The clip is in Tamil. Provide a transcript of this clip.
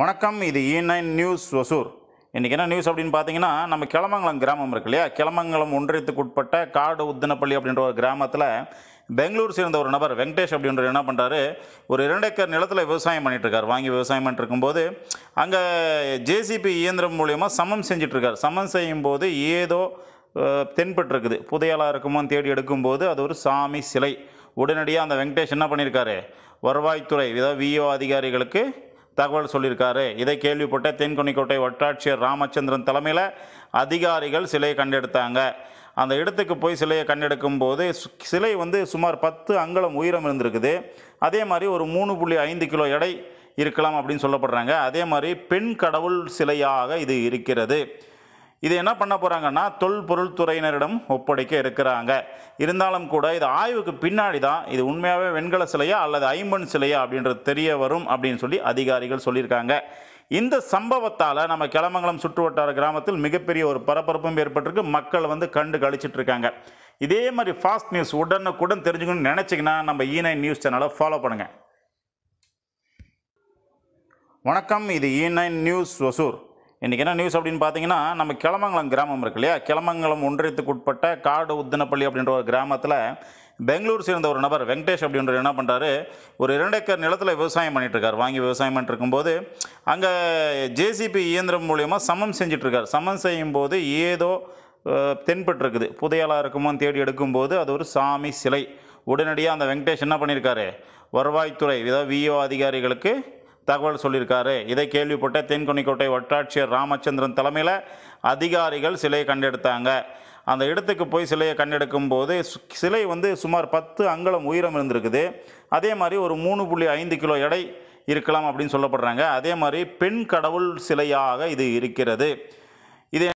வணக்கம் இது இ நைன் நியூஸ் ஒசூர் இன்றைக்கி என்ன நியூஸ் அப்படின்னு பார்த்தீங்கன்னா நம்ம கிளமங்கலம் கிராமம் இருக்கு இல்லையா கிளமங்கலம் ஒன்றியத்துக்குட்பட்ட காடு உத்தனப்பள்ளி அப்படின்ற ஒரு கிராமத்தில் பெங்களூர் சேர்ந்த ஒரு நபர் வெங்கடேஷ் அப்படின்ற என்ன பண்ணுறாரு ஒரு இரண்டு ஏக்கர் நிலத்தில் விவசாயம் பண்ணிகிட்ருக்கார் வாங்கி விவசாயம் பண்ணிட்டு இருக்கும்போது அங்கே ஜேசிபி இயந்திரம் மூலயமா சமம் செஞ்சிட்ருக்கார் சமம் செய்யும் போது ஏதோ தென்பட்டுருக்குது புதையலாக இருக்குமோன்னு தேடி எடுக்கும்போது அது ஒரு சாமி சிலை உடனடியாக அந்த வெங்கடேஷ் என்ன பண்ணியிருக்காரு வருவாய்த்துறை ஏதாவது விஓ அதிகாரிகளுக்கு தகவல் சொல்லியிருக்காரு இதை கேள்விப்பட்ட தென்கொன்னிக்கோட்டை வட்டாட்சியர் ராமச்சந்திரன் தலைமையில் அதிகாரிகள் சிலையை கண்டெடுத்தாங்க அந்த இடத்துக்கு போய் சிலையை கண்டெடுக்கும் போது சிலை வந்து சுமார் பத்து அங்கலம் உயரம் இருந்திருக்குது அதே மாதிரி ஒரு மூணு புள்ளி ஐந்து கிலோ எடை இருக்கலாம் அப்படின்னு சொல்லப்படுறாங்க அதே மாதிரி பெண் கடவுள் சிலையாக இது இருக்கிறது இது என்ன பண்ண போகிறாங்கன்னா தொல்பொருள் துறையினரிடம் ஒப்படைக்க இருக்கிறாங்க இருந்தாலும் கூட இது ஆய்வுக்கு பின்னாடி தான் இது உண்மையாகவே வெண்கல சிலையா அல்லது ஐம்பன் சிலையா அப்படின்றது தெரிய வரும் அப்படின்னு சொல்லி அதிகாரிகள் சொல்லியிருக்காங்க இந்த சம்பவத்தால் நம்ம கிளமங்கலம் சுற்றுவட்டார கிராமத்தில் மிகப்பெரிய ஒரு பரபரப்பும் ஏற்பட்டிருக்கு மக்கள் வந்து கண்டு கழிச்சிட்டு இருக்காங்க இதே மாதிரி ஃபாஸ்ட் நியூஸ் உடனுக்குடன் தெரிஞ்சுக்கணும்னு நினச்சிங்கன்னா நம்ம ஈ நைன் நியூஸ் சேனலை ஃபாலோ பண்ணுங்கள் வணக்கம் இது ஈ நைன் நியூஸ் ஒசூர் இன்றைக்கி என்ன நியூஸ் அப்படின்னு பார்த்தீங்கன்னா நம்ம கிளமங்கலம் கிராமம் இருக்கு இல்லையா கிளமங்கலம் ஒன்றியத்துக்குட்பட்ட காடு உத்தனப்பள்ளி அப்படின்ற ஒரு கிராமத்தில் பெங்களூர் சேர்ந்த ஒரு நபர் வெங்கடேஷ் அப்படின்ற என்ன பண்ணுறாரு ஒரு இரண்டு ஏக்கர் நிலத்தில் விவசாயம் இருக்கார் வாங்கி விவசாயம் பண்ணிட்டு இருக்கும்போது அங்கே ஜேசிபி இயந்திரம் மூலயமா சமம் செஞ்சிட்ருக்கார் சமம் செய்யும் போது ஏதோ தென்பட்டுருக்குது புதையலாக இருக்குமோன்னு தேடி எடுக்கும்போது அது ஒரு சாமி சிலை உடனடியாக அந்த வெங்கடேஷ் என்ன பண்ணியிருக்காரு வருவாய்த்துறை ஏதாவது விஓ அதிகாரிகளுக்கு தகவல் சொல்லியிருக்காரு இதை கேள்விப்பட்ட தென்கொன்னிக்கோட்டை வட்டாட்சியர் ராமச்சந்திரன் தலைமையில் அதிகாரிகள் சிலையை கண்டெடுத்தாங்க அந்த இடத்துக்கு போய் சிலையை கண்டெடுக்கும் போது சிலை வந்து சுமார் பத்து அங்கலம் உயரம் இருந்திருக்குது அதே மாதிரி ஒரு மூணு புள்ளி ஐந்து கிலோ எடை இருக்கலாம் அப்படின்னு சொல்லப்படுறாங்க அதே மாதிரி பெண் கடவுள் சிலையாக இது இருக்கிறது இது